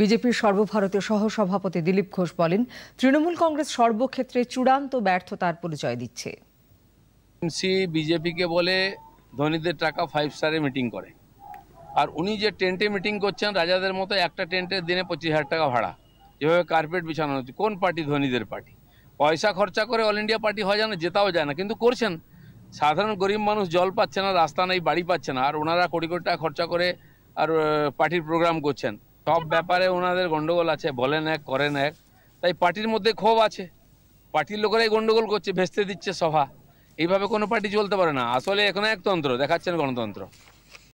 বিজেপির সর্বভারতীয় সহসভাপতি দিলীপ ঘোষ বলেন তৃণমূল কংগ্রেস সর্বক্ষেত্রে চূড়ান্ত ব্যর্থতার পরিচয় দিচ্ছে বিজেপিকে বলে ধনীদের টাকা ফাইভ স্টারে মিটিং করে আর উনি যে টেন্টে মিটিং করছেন রাজাদের মতো একটা টেন্টে দিনে পঁচিশ হাজার টাকা ভাড়া যেভাবে কার্পেট বিছানো হচ্ছে কোন পার্টি ধনীদের পার্টি পয়সা খরচা করে অল ইন্ডিয়া পার্টি হয় না জেতাও যায় না কিন্তু করছেন সাধারণ গরিব মানুষ জল পাচ্ছে না রাস্তা নেই বাড়ি পাচ্ছে না আর ওনারা কোটি কোটি টাকা খরচা করে আর পার্টির প্রোগ্রাম করছেন সব ব্যাপারে ওনাদের গন্ডগোল আছে বলেন এক করেন এক তাই পার্টির মধ্যে ক্ষোভ আছে পার্টির লোকেরাই গন্ডগোল করছে ভেস্তে দিচ্ছে সভা এইভাবে কোনো পার্টি চলতে পারে না আসলে এখানে একতন্ত্র দেখাচ্ছেন গণতন্ত্র